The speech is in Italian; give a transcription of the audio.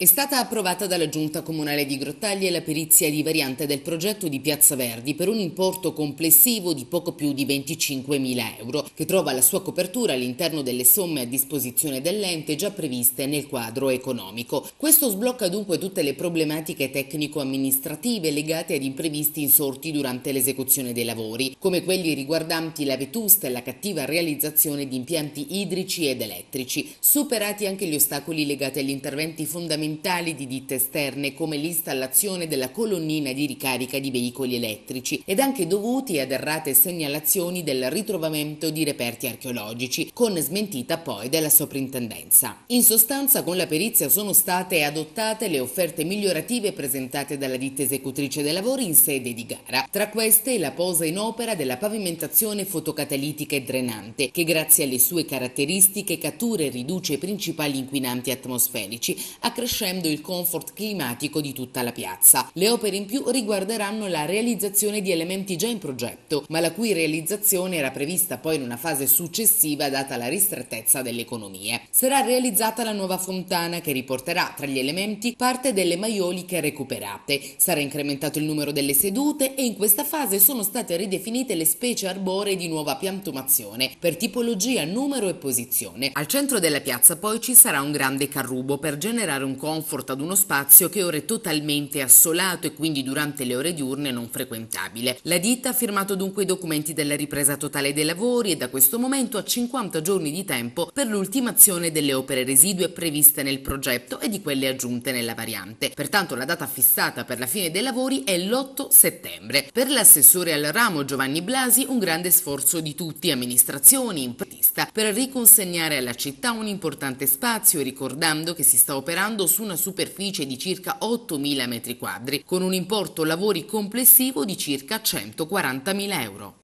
È stata approvata dalla Giunta Comunale di Grottaglie la perizia di variante del progetto di Piazza Verdi per un importo complessivo di poco più di 25.000 euro, che trova la sua copertura all'interno delle somme a disposizione dell'ente già previste nel quadro economico. Questo sblocca dunque tutte le problematiche tecnico-amministrative legate ad imprevisti insorti durante l'esecuzione dei lavori, come quelli riguardanti la vetusta e la cattiva realizzazione di impianti idrici ed elettrici, superati anche gli ostacoli legati agli interventi fondamentali fondamentali di ditte esterne come l'installazione della colonnina di ricarica di veicoli elettrici ed anche dovuti ad errate segnalazioni del ritrovamento di reperti archeologici, con smentita poi della soprintendenza. In sostanza con la perizia sono state adottate le offerte migliorative presentate dalla ditta esecutrice dei lavori in sede di gara, tra queste la posa in opera della pavimentazione fotocatalitica e drenante, che grazie alle sue caratteristiche cattura e riduce i principali inquinanti atmosferici, accrescendo accrescendo il comfort climatico di tutta la piazza. Le opere in più riguarderanno la realizzazione di elementi già in progetto, ma la cui realizzazione era prevista poi in una fase successiva data la ristrettezza delle economie. Sarà realizzata la nuova fontana che riporterà tra gli elementi parte delle maioliche recuperate. Sarà incrementato il numero delle sedute e in questa fase sono state ridefinite le specie arboree di nuova piantumazione per tipologia, numero e posizione. Al centro della piazza poi ci sarà un grande carrubo per generare un corpo comfort ad uno spazio che ora è totalmente assolato e quindi durante le ore diurne non frequentabile. La ditta ha firmato dunque i documenti della ripresa totale dei lavori e da questo momento ha 50 giorni di tempo per l'ultimazione delle opere residue previste nel progetto e di quelle aggiunte nella variante. Pertanto la data fissata per la fine dei lavori è l'8 settembre. Per l'assessore al ramo Giovanni Blasi un grande sforzo di tutti, amministrazioni, imprese vista per riconsegnare alla città un importante spazio ricordando che si sta operando su una superficie di circa 8.000 m2 con un importo lavori complessivo di circa 140.000 euro.